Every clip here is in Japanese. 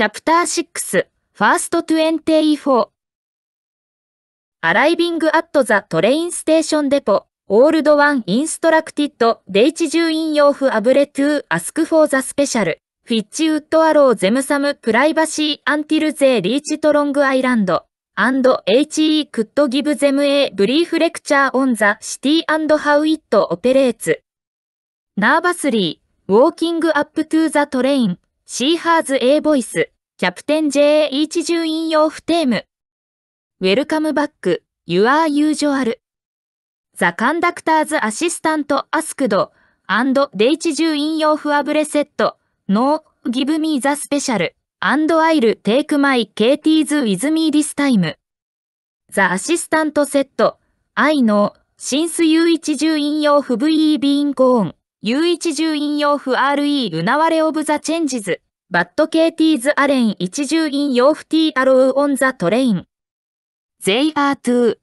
チャプター6、ファースト24。アライビングアットザトレインステーションデポ、オールドワンインストラクティッド、デイチジュインヨーフアブレトゥーアスクフォーザスペシャル、フィッチウッドアローゼムサムプライバシーアンティルゼーリーチトロングアイランド、アンド HE クッドギブゼムエブリーフレクチャーオンザシティアンドハウイットオペレーツ。ナーバスリー、ウォーキングアップトゥーザトレイン。シーハーズ A ボイス、キャプテン J 一重引用不テーム。ウェルカムバック、ユアーユージョアル。ザ・カンダクターズ・アシスタント・アスクド、アンド・デイチ重引用不アブレセット、ノー・ギブ・ミー・ザ・スペシャル、アンド・アイル・テイク・マイ・ケイティーズ・ウィズ・ミー・ディス・タイム。ザ・アシスタント・セット、アイ・ノー、シンス・ユー一重引用ブ・イー・ビーン・ゴーン、ユー一重引用不 r ー・うなわれ・オブ・ザ・チェンジズ。バッドケーティーズアレン一重フティーアローオンザトレイン。They are t o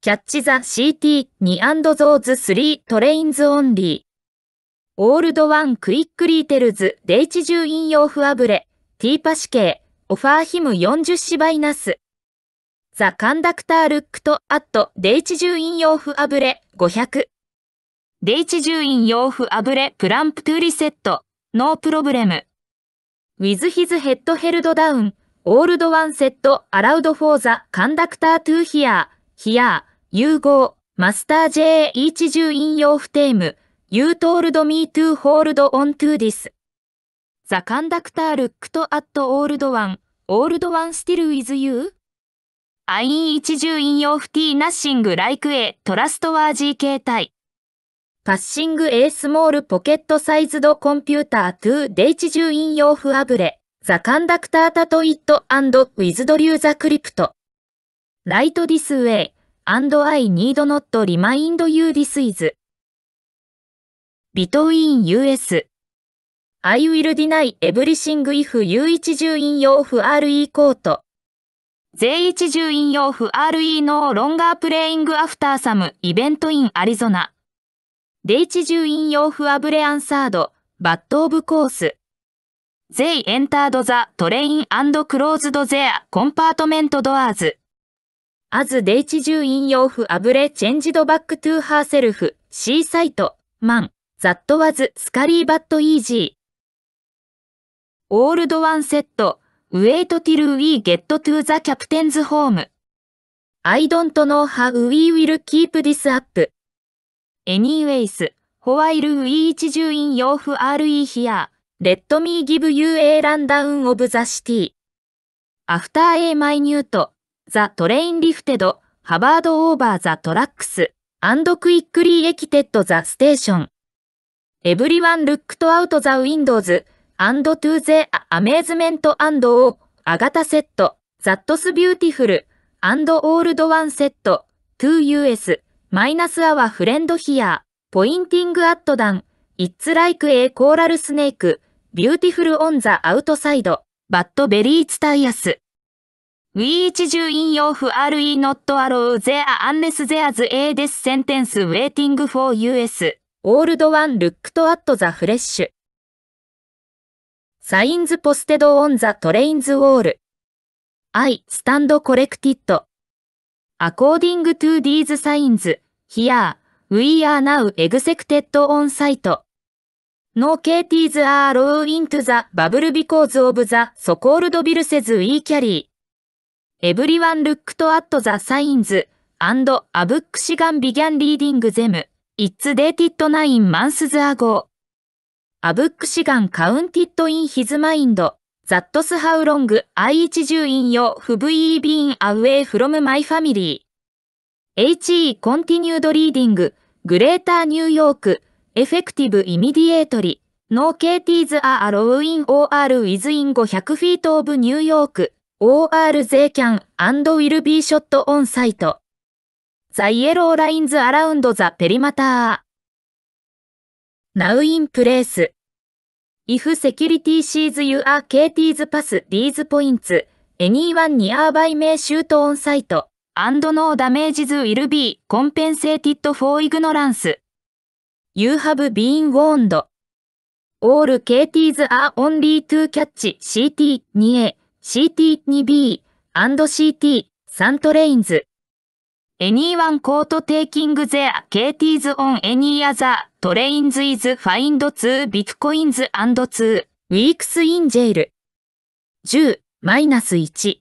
キャッチザ CT2& ゾーズ3トレインズオンリー。オールドワンクイックリーテルズデイチ重飲用フアブレ、ティーパシケイ、オファーヒム40芝居ナス。ザ・カンダクター・ルックとアットデイチ重飲用フアブレ500。デイチ重飲用フアブレプランプトゥーリセット。No problem. With his head held down, old one s e t a l l o w e d for the conductor to hear, here, you go, Master J e 一重引用不テーム you told me to hold on to this. The conductor looked at old one, old one still with you? I イン一重引用 f t nothing like a trustworthy 形態。パッシング A スモールポケットサイズドコンピューター to デイチ重引用符あぶれ。ザカンダクタータトイットアンドウィズドリューザクリプト。ライトディスウェイアンドアイニードノットリマインドユーディスイズ。ビトウイン US。I will deny everything if U1 重引用符 RE コート。税1重引用符 RE のロンガープレイングアフターサムイベントインアリゾナ。デイチン引用フアブレアンサード、バットオブコース。ゼイエンタードザトレインクローズドゼアコンパートメントドアーズ。アズデイチン引用フアブレチェンジドバックトゥーハーセルフ、シーサイト、マン、ザットワズ、スカリーバットイージー。オールドワンセット、ウェイトティルウィーゲットトゥーザキャプテンズホーム。I don't know how we will keep this up. Anyways, while we each join your are here, let me give you a rundown of the city. After a minute, the train lifted, hovered over the tracks, and quickly exited the station. Everyone looked out the windows, and to the amazement and awe, Agatha said, that's beautiful, and old one said, to US. マイナスアワフレンドヒアー、ポインティングアットダン、イッツライクエーコーラルスネーク、ビューティフルオンザアウトサイド、バッドベリーツタイアス。ウィーチジュインヨーフアルイノットアローゼアアンネスゼアズエーデスセンテンスウェイティングフォー US、オールドワンルックトアットザフレッシュ。サインズポステドオンザトレインズウォール。アイ、スタンドコレクティット。アコーディングトゥーディーズサインズ。Here, we are now executed on site. No KTs are low into the bubble because of the so-called bilses we carry. Everyone looked at the signs, and a book s h e g a n began reading them. It's dated nine months ago. A book s h e g a n counted in his mind. That's how long I 一住院よ have e been away from my family. HE Continued Reading Greater New York Effective Immediately No KTs are allowing OR within 500 feet of New York OR they can and will be shot on site The yellow lines around the perimeter Now in place If security sees you are KTs pass these points Anyone nearby may shoot on site and no damages will be compensated for ignorance. You have been warned. All KTs are only to catch CT2A, CT2B, and CT3 trains. Anyone caught taking their KTs on any other trains is fined two bitcoins and two weeks in jail. 10-1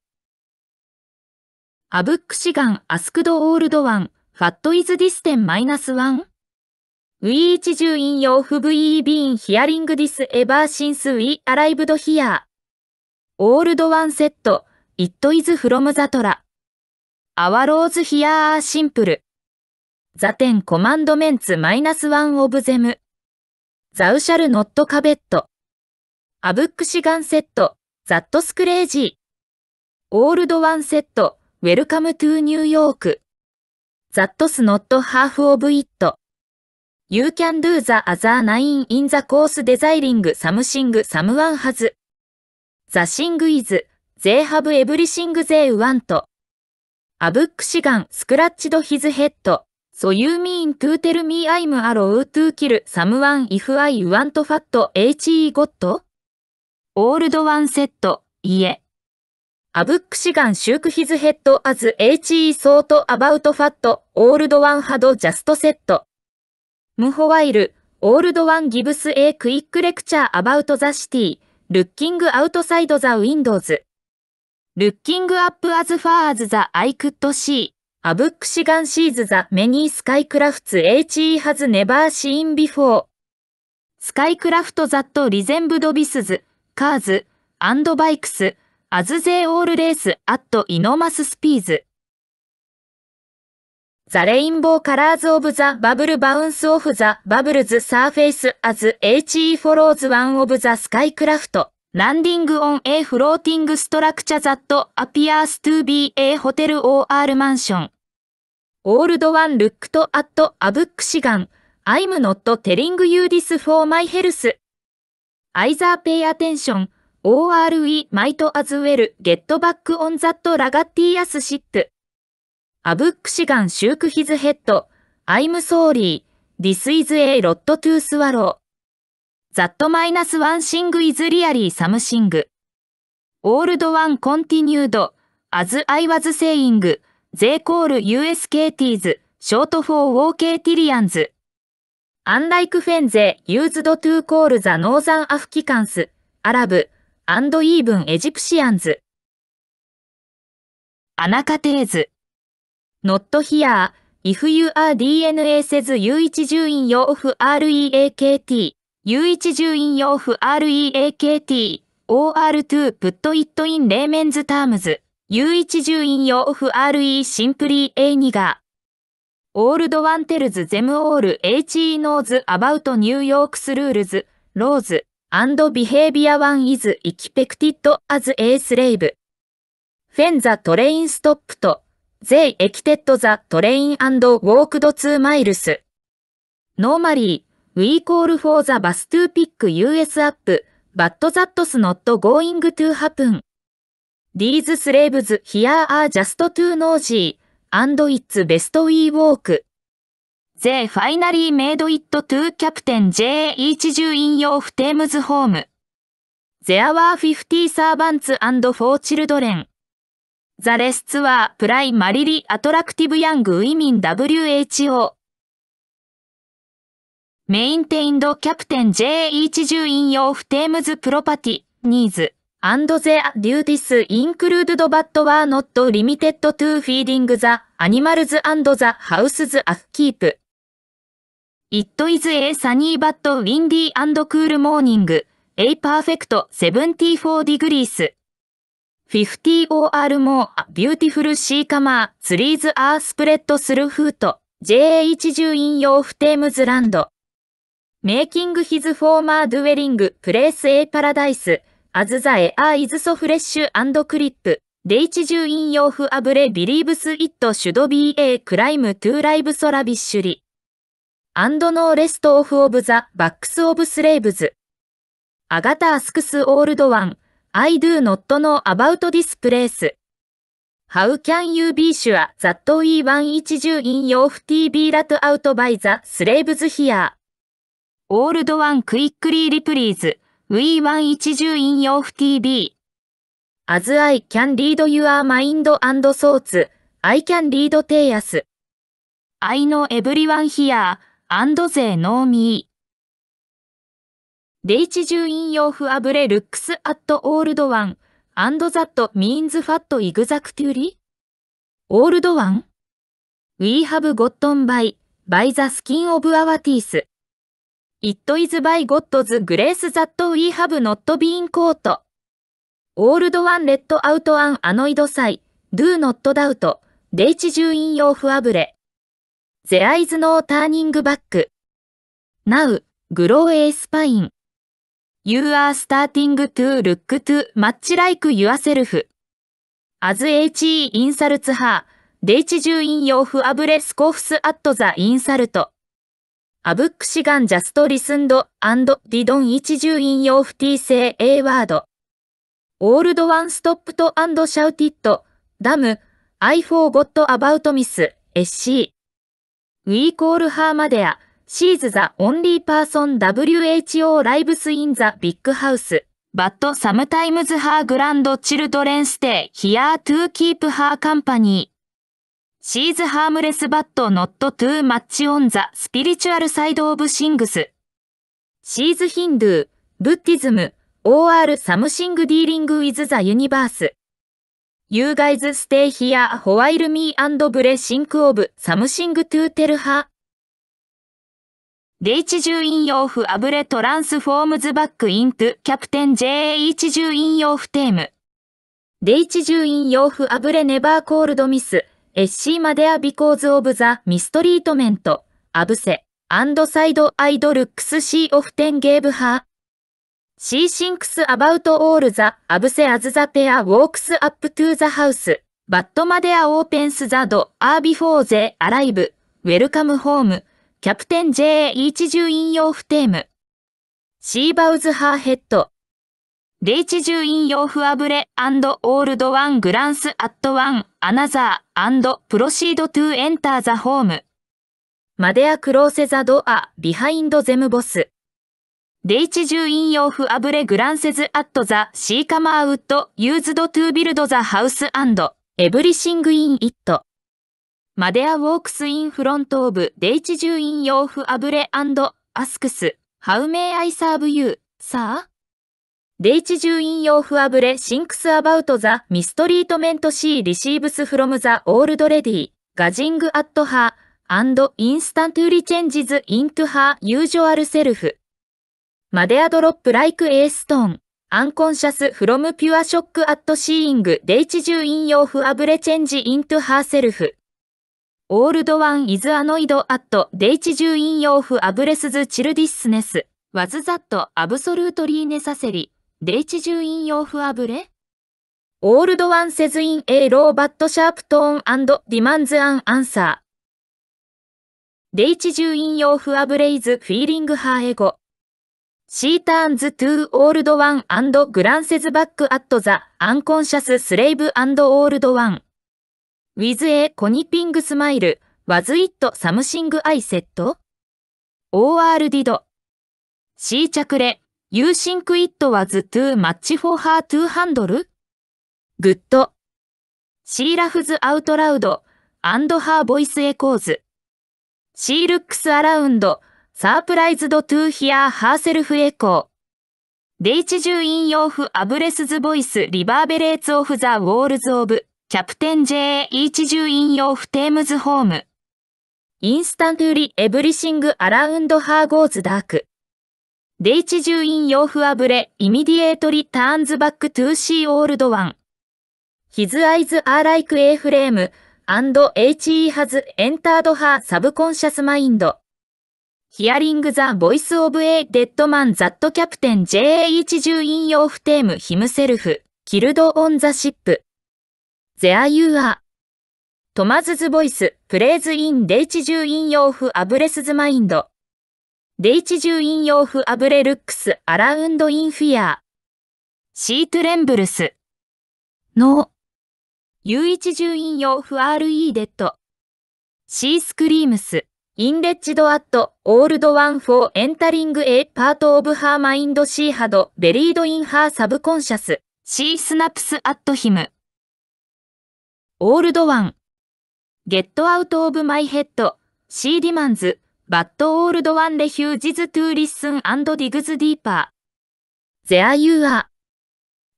アブックシガンアスクドオールドワン、ファットイズディステンマイナスワンウィーチジュインヨーフブイービーンヒアリングディスエバーシンスウィアライブドヒアー。オールドワンセット、イットイズフロムザトラ。アワローズヒアーシンプル。ザテンコマンドメンツマイナスワンオブゼム。ザウシャルノットカベット。アブックシガンセット、ザットスクレージー。オールドワンセット、Welcome to New York. That s not half of it. You can do the other nine in the course desiring something someone has. The thing is, they have everything they want. A book s h e g a n scratched his head. So you mean to tell me I'm allowed to kill someone if I want fat he got? Old one said, いえ。アブックシガンシュークヒズヘッドアズ HE ソートアバウトファットオールドワンハドジャストセット。ムホワイル、オールドワンギブス A クイックレクチャーアバウトザシティ、ルッキングアウトサイドザウィンドウズ。ルッキングアップアズファーズザアイクッドシー、アブックシガンシーズザメニースカイクラフツ HE ハズネバーシーンビフォー。スカイクラフトザットリゼンブドビスズ、カーズ、アンドバイクス、アズゼーオールレースアットイノマススピーズ。ザ・レインボー・カラーズ・オブ・ザ・バブル・バウンス・オフ・ザ・バブルズ・サーフェイス・アズ・エ HE フォローズ・ワン・オブ・ザ・スカイクラフト。ランディング・オン・エ・フローティング・ストラクチャ・ザット・アピアース・トゥ・ービー・エ・ホテル・オー・アール・マンション。オールド・ワン・ルックト・アット・アブック・シガン。アイム・ノット・テリング・ユー・ディス・フォー・マイ・ヘルス。アイザー・ペイ・アテンション。or we might as well get back on that ragatias ship. アブックシガンシュークヒズヘッド i m sorry, this is a lot to swallow. That minus one thing is really something. Old one continued, as I was saying, they call USKTs short for OKTilians. Unlike f e n t e used to call the Northern Africans, Arab, and even Egyptians. アナカテーズ not here, if you are DNA says U110 in y of reakt, U110 in y of reakt, or 2 put it in layman's terms, U110 in y of re simply a nigger. Old one tells them all he knows about New York's rules, Rose. and behavior one is expected as a slave. When the train stopped, they exited the train and walked two miles. Normally, we call for the bus to pick us up, but that's not going to happen. These slaves here are just too nosy, and it's best we walk. They finally made it to Captain J. 一重引用不テームズホーム。There were 50 servants and 4 children. The rest were primarily attractive young women WHO. Maintained Captain J. 一重引用不テームズプロパティ、ニーズ。and the duties included but were not limited to feeding the animals and the house's upkeep. It is a sunny but windy and cool morning, a perfect 74 degrees. 50 or more beautiful sea camera trees are spread through foot, J80 in your Thames land. Making his former dwelling place a paradise, as the air is so fresh and crisp. デイチジュインヨーフアブレビリーブスイットシュドビーエークライムトゥーライブソラビッシュリ。and no rest off of the backs of slaves. アガタ・アスクス・オールドワン、I do not know about this place. How can you be sure that w e want 1 do in your FTB rat out by the slaves here? オールドワンクイックリーリプリーズ、w e want 1 do in your FTB. As I can read your mind and thoughts, I can read Teas. I know everyone here, アンド勢ノーミー。デイチン引用フアブレルックスアットオールドワン、アンドザットミーンズファットイグザクトゥリオールドワン ?We have g o t t イ、n by, by the skin of our teeth. It is by g o ット grace that we have not been caught. オールドワンレッドアウトアンアノイドサイ、ドゥーノットダウト、デイチン引用フアブレ。There is no turning back. Now, grow a spine. You are starting to look to much like yourself. As H e insults her, they 中引用不あぶれスコフスアットザインサルト。アブッ u シ t ンジャストリスンドアンドディドン一重引用不定性 A ワード。n e stopped and shouted, damn, I forgot about miss, SC。We call her mother. She's the only person WHO lives in the big house. But sometimes her grandchildren stay here to keep her company. She's harmless but not too much on the spiritual side of things. She's Hindu, Buddhism, or something dealing with the universe. You guys stay here while me and Bre t s i n k of something to tell her. で一重引用符あぶれトランスフォームズバックイントキャプテン JA 一重引用符テーム。で一重引用符あぶれネバーコールドミス。SC マデアビコーズオブザミストリートメント。アブセ。アンドサイドアイドルックスシーオフテンゲーブハー。She thinks about all the abse as the pair walks up to the house, but Madea opens the door before they arrive, welcome home, Captain J 一重引用不テーム。She bows her head. レイチ重引用不あぶれ and old one glance at one another and proceed to enter the home. Madea close マデアクローセザドア、ビハイ e m boss. デイチンヨーフあぶれグランセズアットザシーカマーウッドユーズドトゥービルドザハウスアンドエブリシングインイット。マデアウォークスインフロントオブデイチ住引用不あぶれアンドアスクスハウメイアイサーブユーさあデイチンヨーフあぶれシンクスアバウトザミストリートメントシーリシーブスフロムザオールドレディガジングアットハーアンドインスタントゥリチェンジズイントハーユージョアルセルフマデアドロップライクエーストーン。アンコンシャスフロムピュアショックアットシーイングデイチジュインヨーフアブレチェンジイントハーセルフ。オールドワンイズアノイドアットデイチジュインヨーフアブレスズチルディスネス。ワズザットアブソルートリーネサセリ。デイチジュインヨーフアブレオールドワンセズインエローバットシャープトーンディマンズアンアンサー。デイチジュインヨーフアブレイズフィーリングハーエゴ。シーターンズ・トゥ・オールド・ワン・グランセズ・バック・アット・ザ・アンコンシャス・スレイブ・オールド・ワン。ウィズ・エ・コニピング・スマイル、ワズ・イット・サムシング・アイ・セット ?OR・ ディド。シーチャクレ、ユーシンク・イット・ワズ・トゥ・マッチ・フォー・ハー・トゥ・ハンドルグッド。シー・ラフズ・アウト・ラウド、アンド・ハー・ボイス・エコーズ。シー・ルックス・アラウンド、サープライズドトゥーヒアーハーセルフエコー。デイチジュインヨーフアブレスズボイスリバーベレーツオフザウォールズオブキャプテン J イーチンヨーフテームズホーム。インスタントゥリエブリシングアラウンドハーゴーズダーク。デイチジュインヨーフアブレイミディエートリターンズバックトゥーシーオールドワン。ヒズアイズアーライクエーフレーム、アンドエイチ d HE has entered her s u b c o n ヒアリングザ・ボイス・オブ・エ・デッドマン・ザット・キャプテン・ JA10 引用フテーム・ヒムセルフ、キルド・オン・ザ・シップ。ゼア・ユーア。トマズズ・ボイス、プレイズ・イン・デイチ10引用フ・アブレスズ・マインド。デイチ10引用フ・アブレ・ルックス・アラウンド・イン・フィアー。シート・レンブルス。の。U1 10引用フ・ RE・ デッド。シー・スクリームス。インレッジドアット、オールドワンフォーエンタリングエーパートオブハーマインドシーハド、ベリードインハーサブコンシャス、シースナプスアットヒム。オールドワン。ゲットアウトオブマイヘッド、シーディマンズ、バッドオールドワンレヒュージズトゥーリッスンアンドディグズディーパー。ゼアユーア。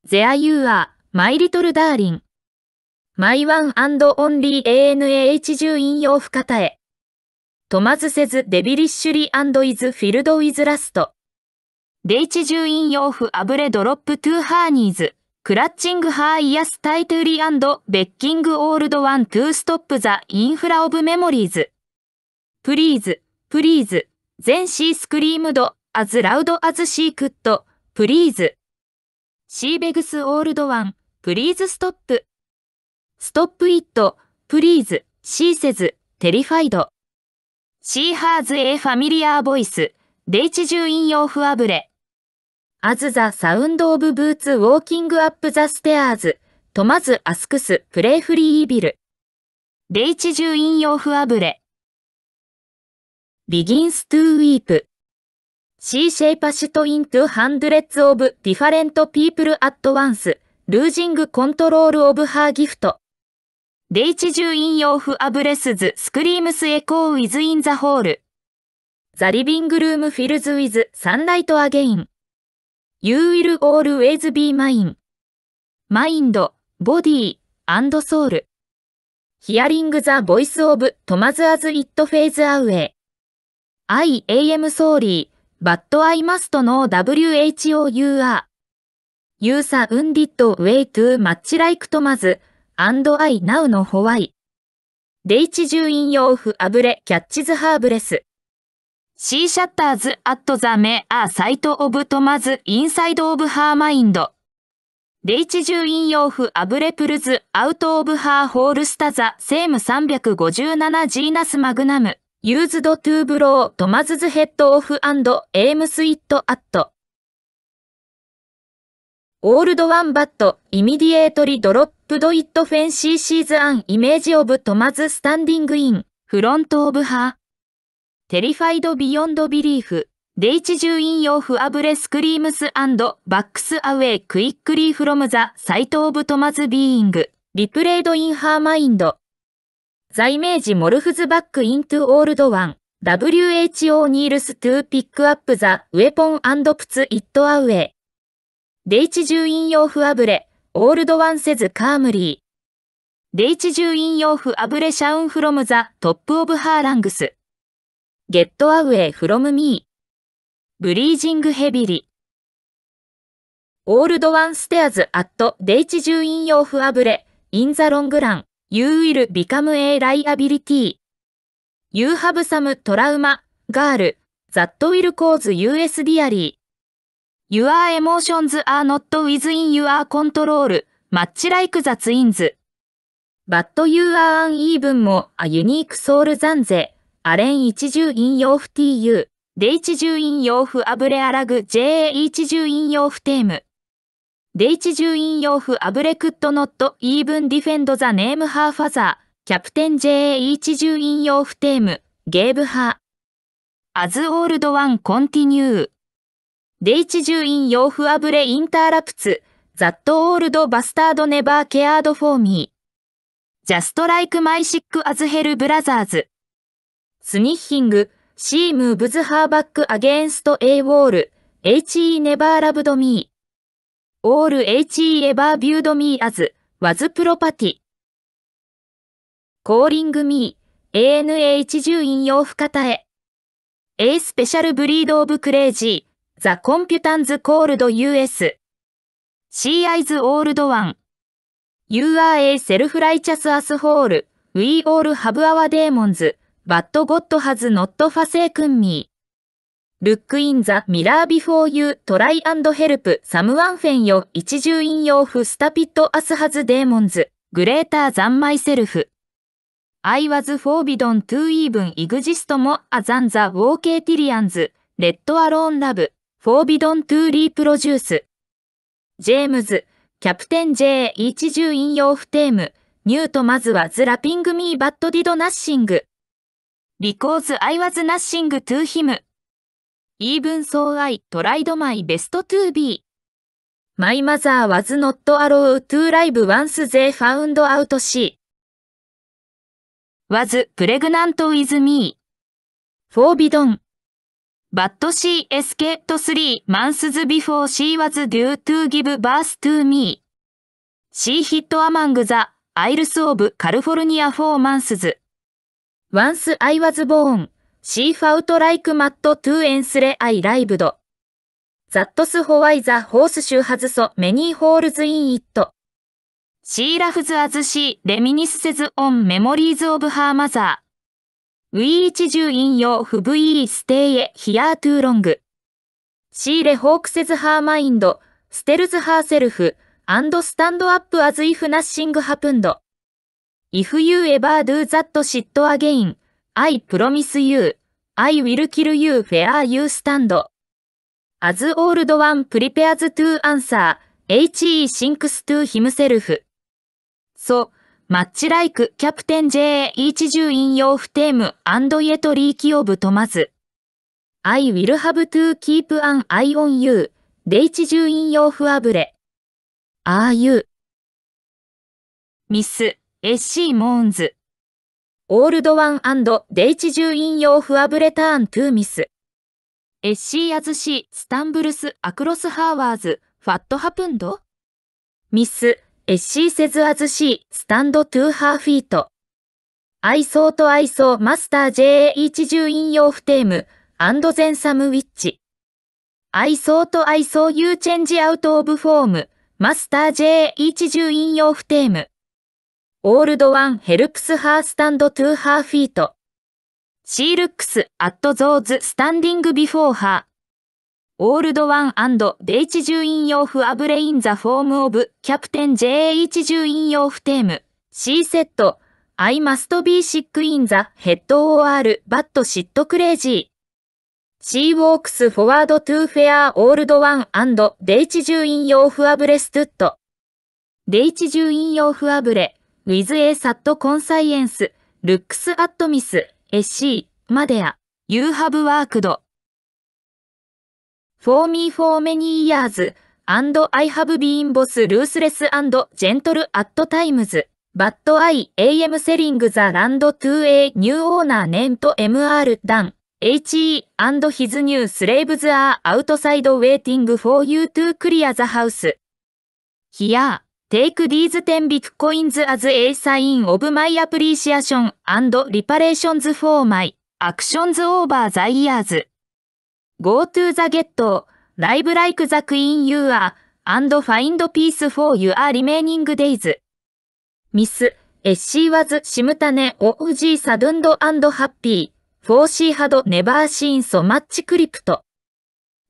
ゼアユーア、マイリトルダーリン。マイワンアンドオンリー ANAH10 引用深田へ。トマズセズ・デビリッシュリーイズ・フィルド・イズ・ラスト。デイチジュインヨーフアブレドロップ・トゥ・ーハーニーズ。クラッチング・ハー・イヤス・タイトゥ・ーリーベッキング・オールド・ワン・トゥ・ーストップ・ザ・インフラ・オブ・メモリーズ。プリーズ、プリーズ、全シー・スクリームド、アズ・ラウド・アズ・シー・クット、プリーズ。シーベグス・オールド・ワン、プリーズ・ストップ。ストップ・イット、プリーズ、シーセズ、テリファイド。シーハーズ・エ・ファミリアー・ボイス、デイチ重引用フアブレ。アズ・ザ・サウンド・オブ・ブーツ・ウォーキング・アップ・ザ・ステアーズ、トマズ・アスクス・プレイ・フリー・イビル。デイチ重引用フアブレ。begins to weep. She shapes it into hundreds of different people at once, losing control of her gift. デイチ獣ヨーフアブレスズスクリームスエコーウィズインザホール。ザリビングルームフィルズウィズサンライトアゲイン。You will always be mine. マインド、ボディ、アンドソール。ヒアリングザボイスオブトマズアズイットフェイズアウェイ。I am sorry, but I must know WHOUR. You sounded way too much like Thomas. I now のホワイ。デイチ重飲用フあぶれキャッチズハーブレス。シーシャッターズアットザメアーサイトオブトマズインサイドオブハーマインド。デイチ重飲用フあぶれプルズアウトオブハーホールスタザセーム357ジーナスマグナム。ユーズドトゥーブロートマズズヘッドオフエームスイットアット。オールドワンバットイミディエートリドロッププドイットフェンシーシーズアンイメージオブトマズスタンディングインフロントオブハーテリファイドビヨンドビリーフデイチジュインヨーフアブレスクリームスバックスアウェイクイックリーフロムザサイトオブトマズビーイングリプレイドインハーマインドザイメージモルフズバックイントゥオールドワン WHO ニールストゥーピックアップザウェポンプツイットアウェイデイチジュインヨーフアブレオールドワンせずカームリー。デイチュインヨーフアブレシャウンフロムザトップオブハーラングス。ゲットアウェイフロムミー。ブリージングヘビリ。オールドワンステアズアットデイチュインヨーフアブレ、インザロングラン、ユーウィルビカムエ a ライアビリティ。ユーハブサムトラウマ、ガール、ザットウィルコーズ US ディアリー。Your emotions are not within your control, much like the twins. But you are uneven も a unique soul than the, アレン一重引用不 tu, で一重引用不アブレアラグ JA 一重引用不テーム。で一重引用不アブレクッドノット even defend the name her father, キャプテン JA 一重引用不テーム、ゲーブハ。As old one continue. デイチ獣院洋風あぶれインターラプツ、ザットオールドバスタードネバーケアードフォーミー。ジャストライクマイシックアズヘルブラザーズ。スニッヒング、シームブズハーバックアゲンストエイウォール、HE ネバーラブドミー。オール HE エバービュードミーアズ、ワズプロパティ。コーリングミー、ANA 一重引用深田へ。A スペシャルブリードオブクレイジー。The c o m p u t a n s Cold US She y e s Old One You are a self-righteous asshole We all have our demons But God has not forsaken me Look in the mirror before you try and help someone fen よ一重引用不スタピット m o n s g r e a t e r than m y s e l f I was forbidden to even exist more than the walk a t i l i a n s let alone love フォービドントゥーリープロデュース。ジェームズ、キャプテン J 一重引用フテーム、ニュートまずはズラピングミーバッドディドナッシング。リコーズアイワズナッシングトゥーヒム。イーブンソーアイトライドマイベストトゥービー。マイマザーワズノットアロートゥーライブワンスゼーファウンドアウトシー。ワズプレグナントイズミー。フォービドン。But she escaped three months before she was due to give birth to me. She hit among the Isles of California four months. Once I was born, she felt like mad to ensle I lived. That's why the horseshoe has so many holes in it. She laughs as she reminisces on memories of her mother. ウィーチジュ引用不ブイーステイエヒヤートゥーロング。シーレホークセズハーマインド、ステルズハーセルフ、アンドスタンドアップアズイフナッシングハプンド。If you ever do that shit again, I promise you, I will kill you fair you stand. As old one prepares to answer, he sinks to himself. So, マッチライクキャプテン J a 一チ引用フテームアンドイエトリーキオブトマズ。I will have to keep an eye on you デイチジ引用フアブレ。Are you? ミス、エッシー・モーンズ。オールドワンデイチジ引用フアブレターントゥーミス。エッシー・アズシー、スタンブルス、アクロス・ハーワーズ、ファット・ハプンドミス、SC せずあずー、スタンドトゥーハーフィート。愛想と愛想マスター JA 一重引用フテーム、アンドゼンサムウィッチ。愛想と愛想ユーチェンジアウトオブフォーム、マスター JA 一重引用フテーム。オールドワンヘルプスハースタンドトゥーハーフィート。シールックスアットゾーズスタンディングビフォーハー。オールドワンデイチジュインヨーフアブレインザフォームオブキャプテン JH ンヨーフテーム C セット I must be sick in the head or b a d shit crazy She walks forward to fair old one and デイチ重引用符アブレストゥットデイチ重引用符アブレ with a sad conscience looks at miss s e madea, You have worked For me for many years, and I have been boss ruthless and gentle at times, but I am selling the land to a new owner named MR Dan. He and his new slaves are outside waiting for you to clear the house. Here, take these ten b i g c o i n s as a sign of my appreciation and reparations for my actions over the years. Go to the g e t t live like the queen you are, and find peace for your remaining days. ミス、エッシーワズ・シムタネ・オフジー・サドゥンド・アンド・ハッピー、フォーシー・ハド・ネバー・シーン・ソ・マッチ・クリプト。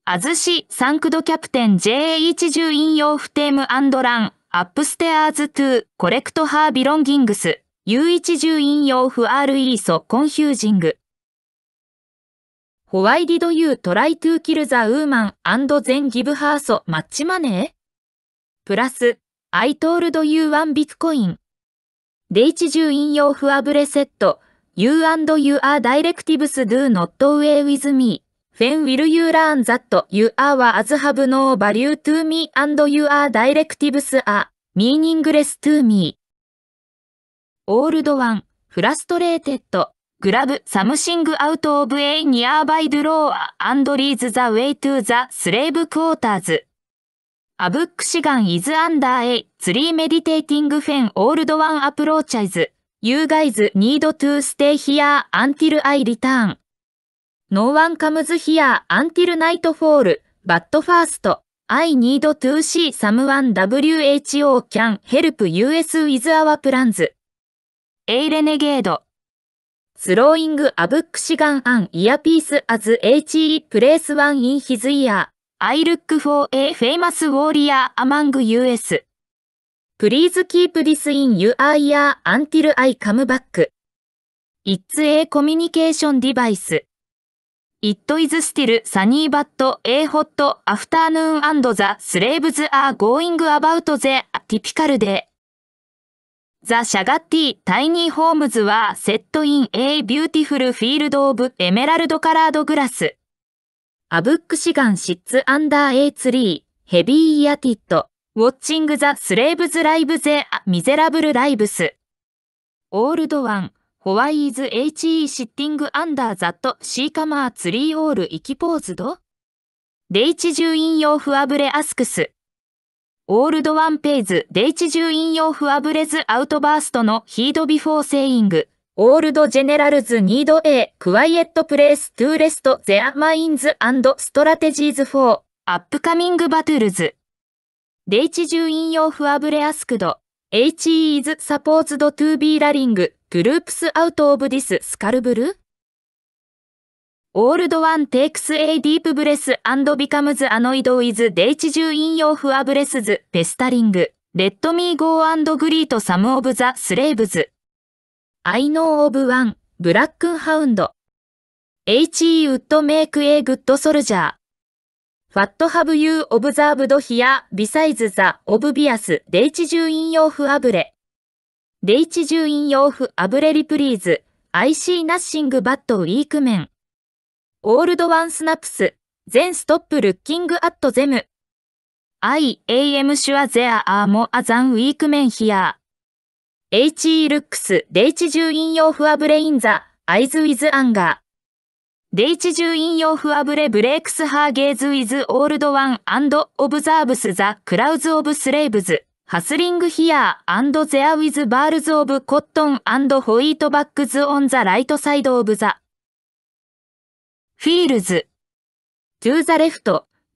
アズシ・サンクド・キャプテン・ j a 1重引用フテーム・アンド・ラン、アップステアーズ・2、コレクト・ハー・ビロンギングス、U10 引用フ RE ソ・コンフュージング。Why did you try to kill the woman and then give her so much money? プラス、I told you one Bitcoin. で一重引用不あぶれセット。You and your directives do not away with me. When will you learn that you are as have no value to me and your directives are meaningless to me? Old one, frustrated. グラブ、サムシングアウトオブエイニアーバイドローアアンドリーズザウェイトゥザスレーブクォーターズ。アブックシガンイズアンダーエイ、ツリーメディテイティングフェンオールドワンアプローチャイズ。You guys need to stay here until I return. No one comes here until nightfall, but first, I need to see someone WHO can help US with our plans. エイレネゲードスローイングアブックシガンアンイヤピースアズ HE プレイスワンインヒズイヤー。I look for a famous warrior among US. Please keep this in your ear until I come back. It's a communication device. It is still sunny but a hot afternoon and the slaves are going about the typical day. ザ・シャガティ・タイニー・ホームズはセット・イン・エイ・ビューティフル・フィールド・オブ・エメラルド・カラード・グラス。アブック・シガン・シッツ・アンダー・エイ・ツリー、ヘビー・イアティット、ウォッチング・ザ・スレーブズ・ライブ・ゼ・ミゼラブル・ライブス。オールド・ワン、ホワイズ・エイチ・イ・シッティング・アンダー・ザット・シーカマー・ツリー・オール・イキポーズドデイチ・ジュイン・ヨーフ・アブレ・アスクス。オールドワンペイズ、デイチン引用フアブレズアウトバーストのヒードビフォーセイング、オールドジェネラルズニード A、クワイエットプレイストゥーレストゼアマインズストラテジーズフォー、アップカミングバトゥルズ。デイチン引用フアブレアスクド、HE is supposed to be ラリング、グループスアウトオブディススカルブルオールドワンテイクスエイディープブレスアンドビカムズアノイドウィズデイチジューインヨーフアブレスズペスタリングレッドミーゴーアンドグリートサムオブザスレーブズアイノーオブワンブラックンハウンドエ HE ウッドメイクエイグッドソルジャーファットハブユーオブザーブドヒアビサイズザオブビアスデイチジューインヨーフアブレデイチジューインヨーフアブレリプリーズアイシーナッシングバッドウィークメンオールドワンスナプス、全ストップルッキングアットゼム。I am sure there are more than weak men here. HE looks レイチ重引用フアブレインザ、eyes with anger. レイチ重引用フアブレブレイクスハーゲーズ with old one and observes the crowds of slaves. ハスリングヒアー and there with bars of cotton and white bags on the right side of the Fields To the left,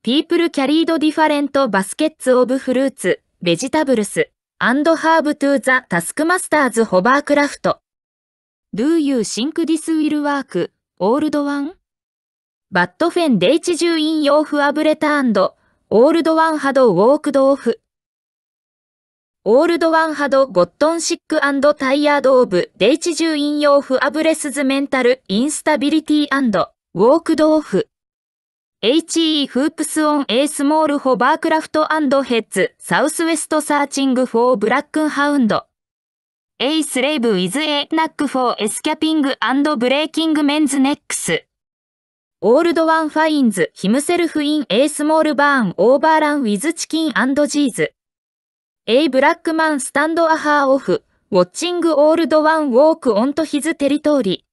people carried different baskets of fruits, vegetables, and herb to the taskmaster's hovercraft. Do you think this will work, old one? But when they chew in your have returned, old one had walked off. Old one had gotten sick and tired of they chew in your have less mental instability and ウォークドオフ。HE フープスオン A スモールホバークラフトヘッズサウスウェストサーチングフォーブラックンハウンド。A スレイブウィズ A ナックフォーエスキャピングブレーキングメンズネックス。オールドワンファインズヒムセルフイン A スモールバーンオーバーランウィズチキンジーズ。A ブラックマンスタンドアハーオフウォッチングオールドワンウォークオントヒズテリトーリ。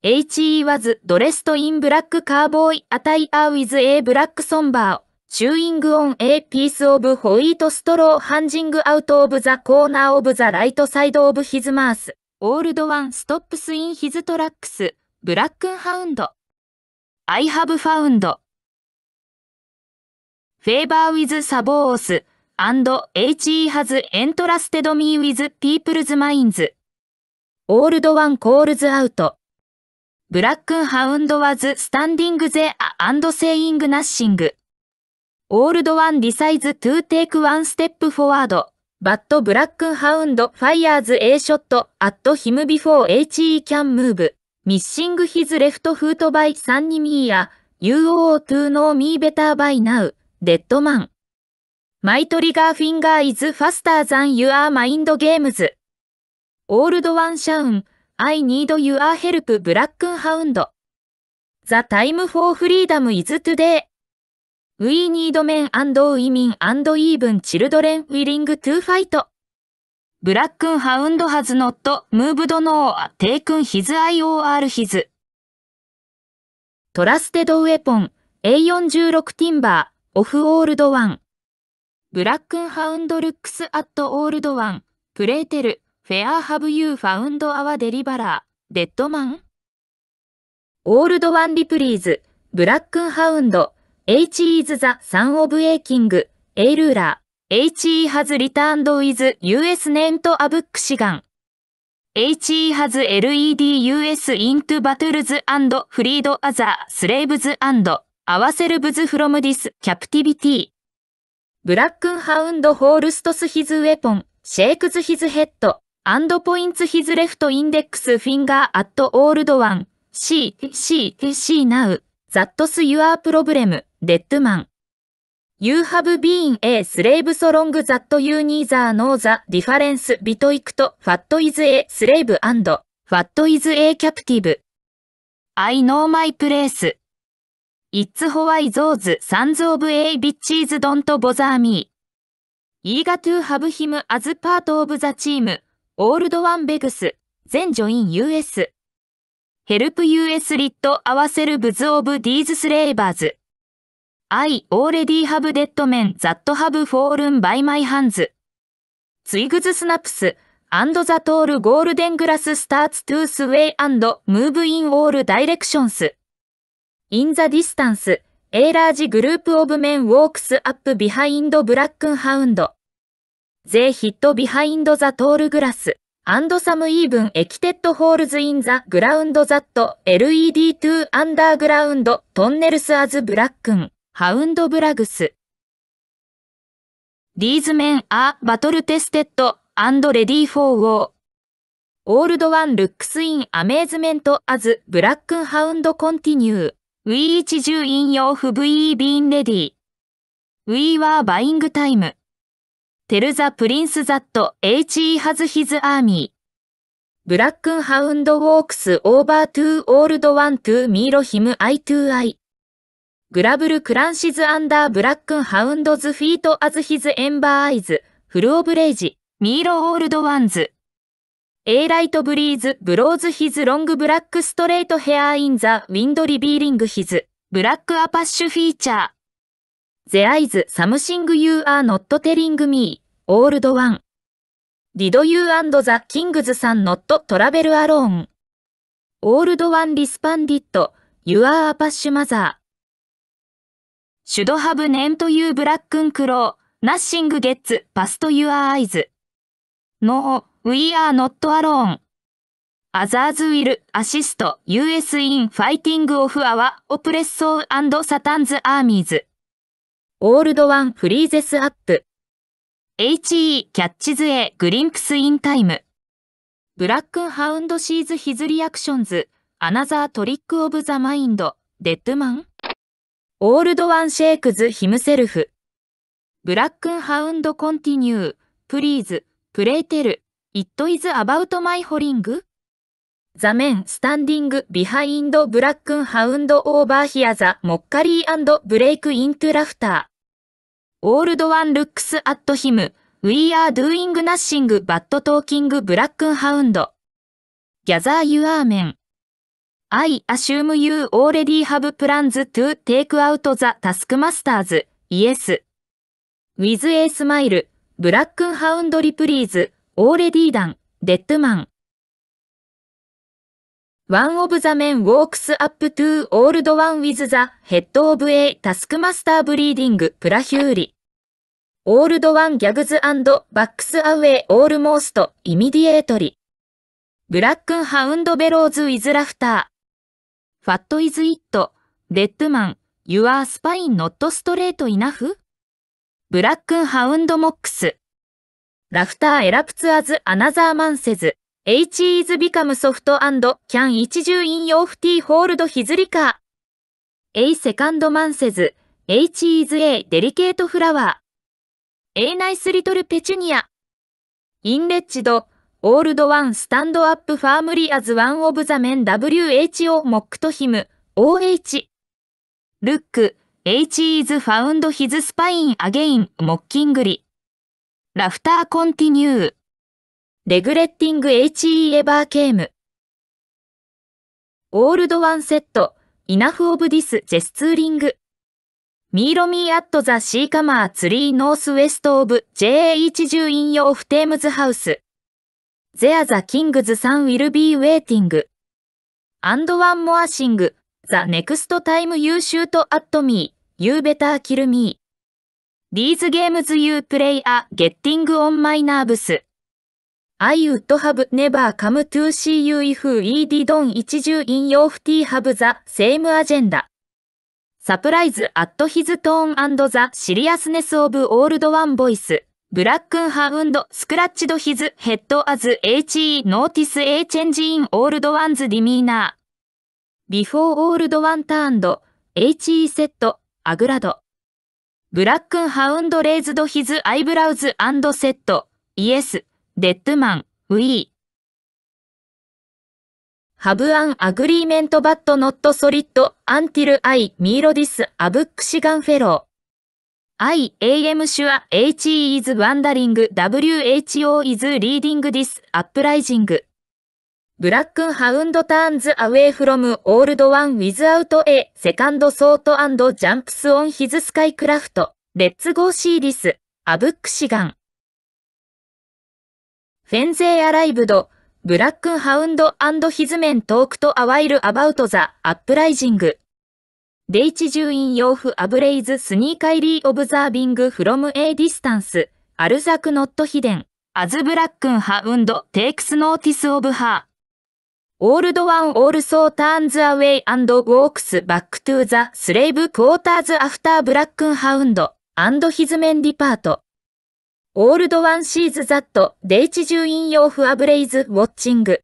HE was dressed in black cowboy attire with a black somber, chewing on a piece of white straw hanging out of the corner of the right side of his mouth. Old one stops in his tracks, Blackhound. I have found. Favor with Sabos, and HE has entrusted me with people's minds. Old one calls out. ブラックンハウンドワズスタンディングゼアアンドセイングナッシング。オールドワンディサイズトゥーテイクワンステップフォワード。バットブラックンハウンドファイヤーズ A ショットアットヒムビフォー HE キャンムーブ。ミッシングヒズレフトフートバイサンニミーヤオートゥーノーミーベターバイナウデッドマン。マイトリガーフィンガーイズファスターザンユアーマインドゲームズ。オールドワンシャウン I need your help ブラックンハウンド。The time for freedom is today. We need men and women and even children willing to fight. ブラックンハウンド has not moved nor taken his i or his. トラステドウェポン A46 ティンバーオフオールドワン。ブラックンハウンドルックスアットオールドワンプレーテル Fair Have You Found Our Deliverer, Dead Man? オールドワンリプリーズ、ブラックンハウンド、H is the son of a king, a ruler, H has returned is US name to a book 志願。HE has LED US into battles and freed other slaves and ourselves from this captivity. ブラックンハウンドホールストスヒズウェポン、シェイクズヒズヘッド。アンドポインツヒズレフトインデックスフィンガーアットオールドワン、C、C、C now, that s your problem, dead man. You have been a slave so long that you neither know the difference betwixt fat is a slave and fat is a captive. I know my place. It's h why those sons of a bitches don't bother me. Eager to have him as part of the team. オールドワンベグス、全ジョイン US。ヘルプ US リット合わせるブズオブディーズスレーバーズ。I already have dead men that have fallen by my hands. Twigs snaps and the tall golden grass starts to sway and move in all directions. In the distance, a large group of men walks up behind black hound. ゼヒットビハインドザトールグラス、アンドサムイーブンエキテッドホールズインザグラウンドザット、LED2 アンダーグラウンド、トンネルスアズブラックン、ハウンドブラグス。リーズメンアーバトルテステッド、アンドレディフォーオールドワンルックスインアメイズメントアズブラックンハウンドコンティニュー、ウィーチジューインヨーフ VE ビーンレディウィーワーバイングタイム。テルザ・プリンス・ザット・エイチ・ that H.E. has ブラックンハウンドウォークスオーバートゥーオールドワントゥーミーロヒムアイトゥーアイ。グラブルクランシズアンダーブラックンハウンドズフィートアズヒズエンバーアイズ、フルオブレイジ、ミーロオールドワンズ。エーライトブリーズ、ブローズヒズロングブラックストレートヘアインザ、ウィンドリビーリングヒズ、ブラックアパッシュフィーチャー。The eyes something you are not telling me, old one. Did you and the kings son not travel alone? Old one responded, you are a p u c h mother. Should have named you black crow, nothing gets past your eyes. No, we are not alone. Others will assist US in fighting of our oppressor and Satan's armies. オールドワンフリーゼスアップ。HE キャッチズエグリンクスインタイム。ブラックンハウンドシーズヒズリアクションズ、アナザートリックオブザマインド、デッドマンオールドワンシェイクズヒムセルフ。ブラックンハウンドコンティニュー、プリーズ、プレイテル、イットイズアバウトマイホリングザメン、スタンディング、ビハインド、ブラックン、ハウンド、オーバーヒアザ、モッカリーブレイクイントゥラフター。オールドワンルックスアットヒム、ウィーアードゥーイングナッシング、バット、トーキング、ブラックンハウンド。ギャザーユアーメン。アイ、アシューム、ユー、オーレディ、ハブ、プランズ、トゥ、テイクアウト、ザ、タスクマスターズ、イエス。ウィズ、エースマイル、ブラックンハウンドリプリーズ、オーレディ、ダン、デッドマン。One of the men walks up to old one with the head of a taskmaster b r e e d i n g プラヒューリ。Old one gags and backs away almost immediately. Black hound bellows with laughter. Fat is it, dead man, your a e spine not straight enough? b l a c c k hound o m ブラックンハウンドモックス。ラ s as another man says. H is become soft and can 一重引用 of T hold his liquor. A second man says, H is a delicate flower. A nice little petunia. i n r t c h e d old one stand up firmly as one of the men WH o mock to him, OH. Look, H is found his spine again, mockingly. Laughter continue. レグレッティング HE エバーケーム。オールドワンセット、イナフオブディスジェスツーリング。ミーロミーアットザシーカマーツリーノースウェストオブ JA 1 0引用フテームズハウス。ゼアザキングズサンウィルビーウェイティング。アンドワンモアシング、ザネクストタイム優秀とアットミー、ユーベターキルミー。リーズゲームズユープレイアゲッティングオンマイナーブス。I would have never come to see you if we didn't 一重引用 FT have the same agenda. サプライズ at his tone and the seriousness of old one voice. ブラックンハウンド、スクラッチドヒズ、ヘッドアズ、HE、ノーティス、A チェンジイン、オールドワンズ、ディミーナー。ビフォーオールドワンターンド、HE セット、アグラド。ブラックンハウンドレイズドヒズ、アイブラウズ、アンドセット、イエス。デッドマン、ウィー。Have an agreement but not solid until I meet this a book sigan fellow. I am sure H is wandering WHO is reading this uprising. Black Hound turns away from old one without a second thought and jumps on his skycraft. Let's go see this, a book sigan. フェンゼーアライブド、ブラックンハウンドヒズメントークとアワイルアバウトザ・アップライジング。デイチジュインヨーフアブレイズスニーカイリーオブザービングフロムエイディスタンス、アルザクノットヒデン、アズブラックンハウンドテイクスノーティスオブハー。オールドワンオールソーターンズアウェイアンドウォークスバックトゥーザスレイブクォーターズアフターブラックンハウンドアンドヒズメンディパート。オールドワンシーズザット、デイチンヨ用フアブレイズ、ウォッチング。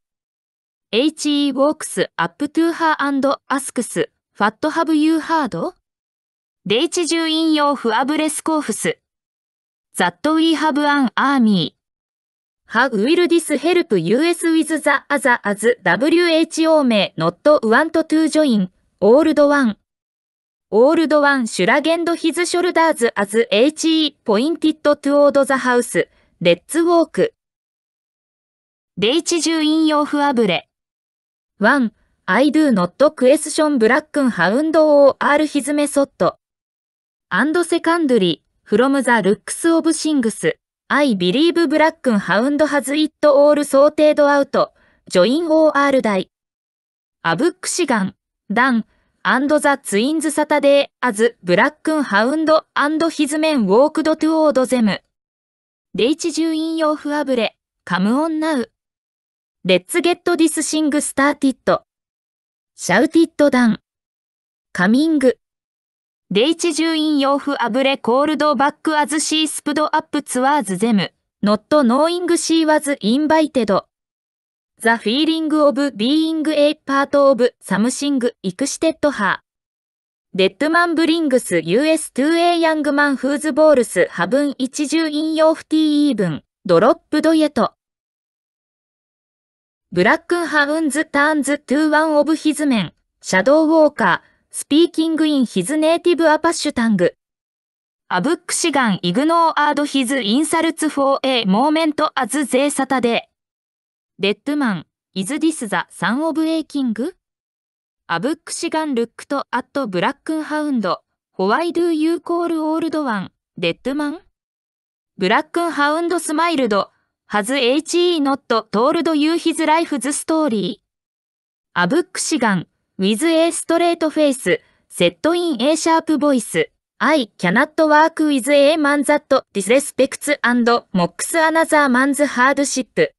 HE ウォークス、アップトゥーハーアスクス、ファットハブユーハードデイチンヨ用フアブレスコーフス。ザットウィーハブアンアーミー。ハウィルディスヘルプ US ウィズザアザアズ WHO 名ノットウ a ントゥージョインオールドワン。オールドワンシュラゲンドヒズショルダーズアズ HE ポインティッドトゥオードザハウスレッツウォークデイチ中引用不あぶれ 1. I do not question black hound or his method and secondly from the looks of things I believe black hound has it all sorted out join or 大アブックシガン、ダン、アンドザ・ツインズ・サタデー・アズ・ブラックン・ハウンド・アンド・ヒズ・メン・ウォークド・トゥ・オード・ゼム。デイチ・ジュイン・ヨーフ・アブレ、カム・オン・ナウ。レッツ・ゲット・ディス・シング・スターティット。シャウティット・ダン。カミング。デイチ・ジュイン・ヨーフ・アブレ・コールド・バック・アズ・シー・スプド・アップ・ツワーズ・ゼム。ノット・ノーイング・シー・ワズ・インバイテド。The Feeling of Being a Part of Something Extended Her. Dead man brings US to a young man whose balls h a v e n 一重引用 FT even, dropped yet. ブラックハウンズターンズトゥーワンオブヒズメン、シャドウウォーカー、スピーキングインヒズネイティブアパッシュタング。アブックシガンイグノーアードヒズインサルツフォーエーモーメントアズゼーサタデー。レッドマン、Is this the Sun of Aking? アブックシガンルックとアットブラックンハウンド、ホワイドゥユーコールオールドワン、デッドマンブラックンハウンドスマイルド、ハズ HE ノットトールドユーヒズライフズストーリー。アブックシガン、with a straight face, set in a sharp voice, I cannot work with a man that disrespects and mocks another man's hardship.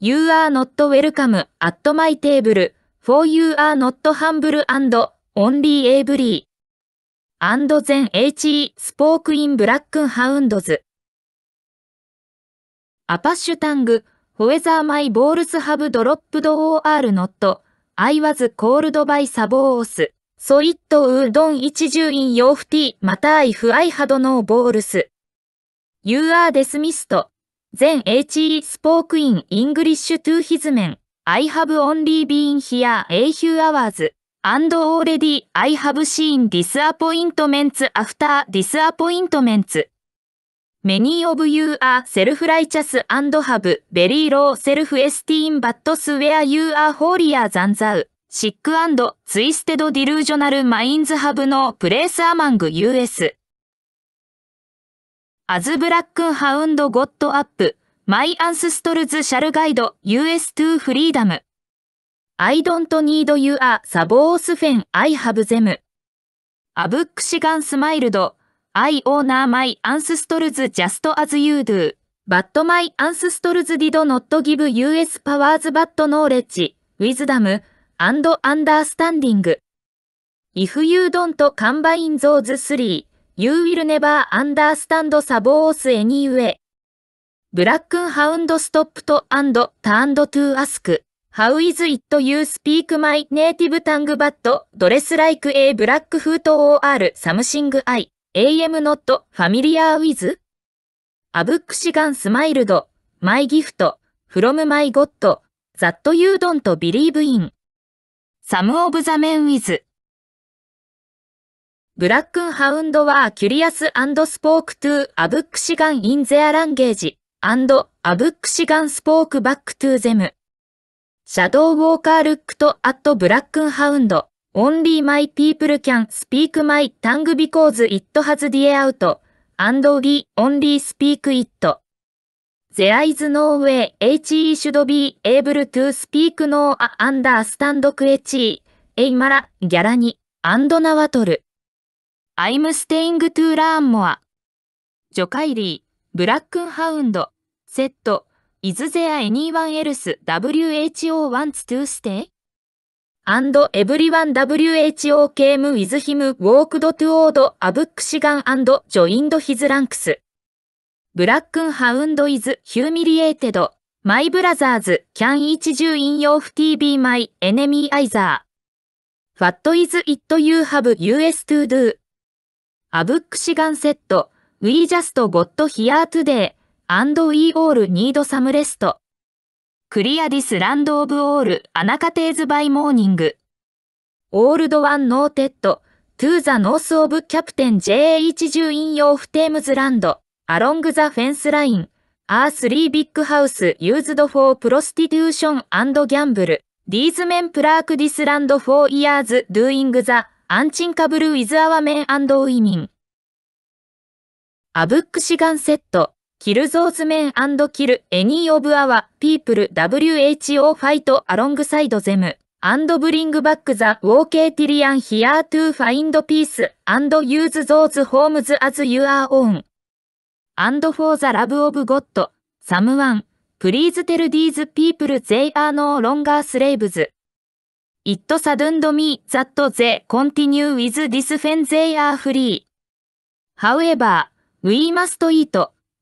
You are not welcome at my table, for you are not humble and only ably. And then he spoke in black hounds. A pash tang, Whether my balls have dropped or not, I was called by Sabos. So it would don 一重 in your tea, また if I had no balls. You are dismissed. 全 HE spoke in English to his men. I have only been here a few hours and already I have seen disappointments after disappointments Many of you are self-righteous and have very low self-esteem but swear you are holier than thou Sick and twisted delusional minds have no place among US アズブラックンハウンドゴッドアップ、マイアンスストルズシャルガイド US to freedom。I don't need you a s a サ o s スフ e n I have them. アブックシガンスマイルド、I o w n e r my ancestors just as you do. But my ancestors did not give US powers but knowledge, wisdom, and understanding. If you don't combine those three, You will never understand Sabos anyway. Blacken hound stopped and turned to ask, How is it you speak my native tongue but dress like a black foot or something I am not familiar with? アブックシガンスマイルド、マイギフト、フロムマイゴッド、ザットユードンとビリーブイン。サムオブザメンウィズ。ブラックンハウンドはキュリアススポークトゥーアブックシガンインゼアランゲージアブックシガンスポークバックトゥーゼム。シャドウウォーカールックとアットブラックンハウンド。Only my people can speak my tongue because it has the out, and we only speak it. There is no way HE should be able to speak no understand QHE, エイマラ、ギャラニ、and ナワトル。I'm staying to learn more. ジョカイリー、ブラックンハウンド、セット、Is there anyone else WHO wants to stay? and everyone WHO came with him walked toward a b アン k s h i g a n and joined his ranks. ブラックンハウンド is humiliated. My brothers can each join off TV my enemy either. What is it you have US to do? アブックシガンセット、We just got here today, and we all need some rest. クリアディスランドオブオールアナカテーズバイモーニング。オールドワンノーテッド、トゥーザノースオブキャプテン JH 重引用フテームズランド、アロングザフェンスライン、アースリービッグハウスユーズドフォープロスティテューションギャンブル、ディーズメンプラークディスランドフォーイヤーズドゥーイングザアンチンカブルウィズアワメンウイミン。アブックシガンセット、キルゾーズメンキルエニーオブアワピープル WHO ファイトアロングサイドゼム。and bring back the Walkatilian here to find peace and use those homes as your own. And for the love of God, someone, please tell these people they are no longer slaves. It saddened me that they continue with this when they are free. However, we must eat,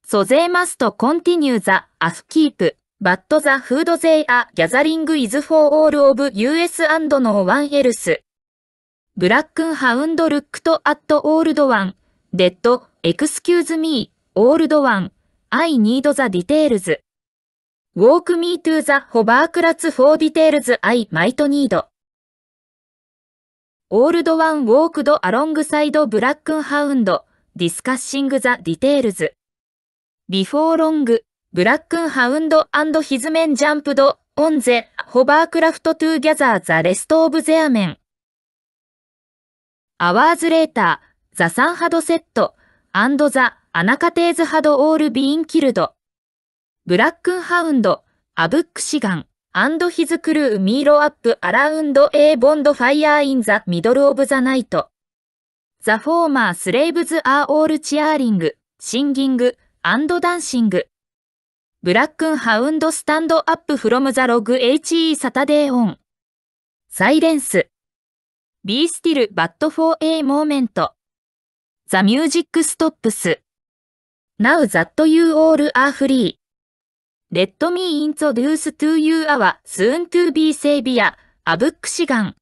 so they must continue the a p k e e p but the food they are gathering is for all of US and no one else. b l ブラッ Hound looked at old one.Dead, excuse me, old o n e I need the details. Walk me to the hover c l a ラ s for details I might need. オールドワンウォークドアロングサイドブラックンハウンド、ディスカッシングザディテールズ。ビフォーロング、ブラックンハウンドヒズメンジャンプド、オンゼ、ホバークラフトトゥーギャザーザレストオブゼアメン。アワーズレーター、ザサンハドセット、アンドザ、アナカテーズハドオールビーンキルド。ブラックンハウンド、アブックシガン。and his crew meal up around a bonfire d in the middle of the night. The former slaves are all cheering, singing, and dancing. Blackhound stand up from the log he Saturday on. Silence. Be still but for a moment. The music stops. Now that you all are free. Let me introduce to you our soon to be savior, a book s g 志願。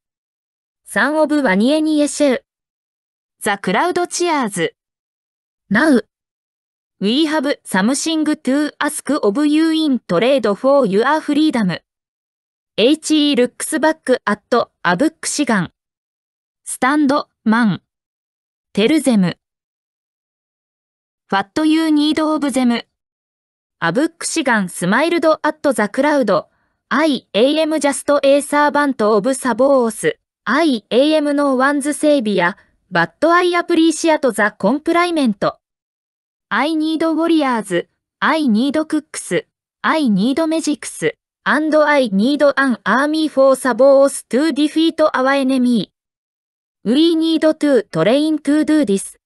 3 of a n e n i e エ h e l The crowd cheers. Now, we have something to ask of you in trade for your freedom. H.E. looks back at a book s g a n Stand, man. Tell them. What you need of them. アブックシガンスマイルドアットザクラウド、I am just a servant of Sabos, I am no one's savior, but I appreciate the compliment. I need warriors, I need cooks, I need magics, and I need an army for Sabos o to defeat our enemy. We need to train to do this.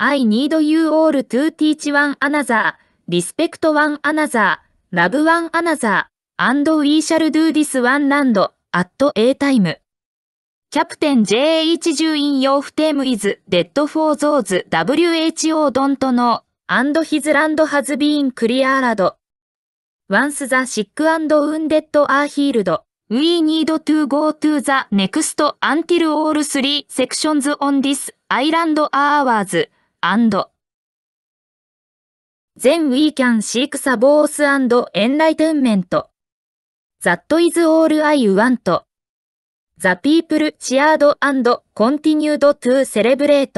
I need you all to teach one another respect one another, love one another, and we shall do this one land at a time. キャプテン J1 重引用不テーム is dead for those WHO don't know and his land has been cleared. Once the sick and wounded are healed, we need to go to the next until all three sections on this island are ours and 全 We can seek sabors and enlightenment. That is all I want. The people cheered and continued to celebrate.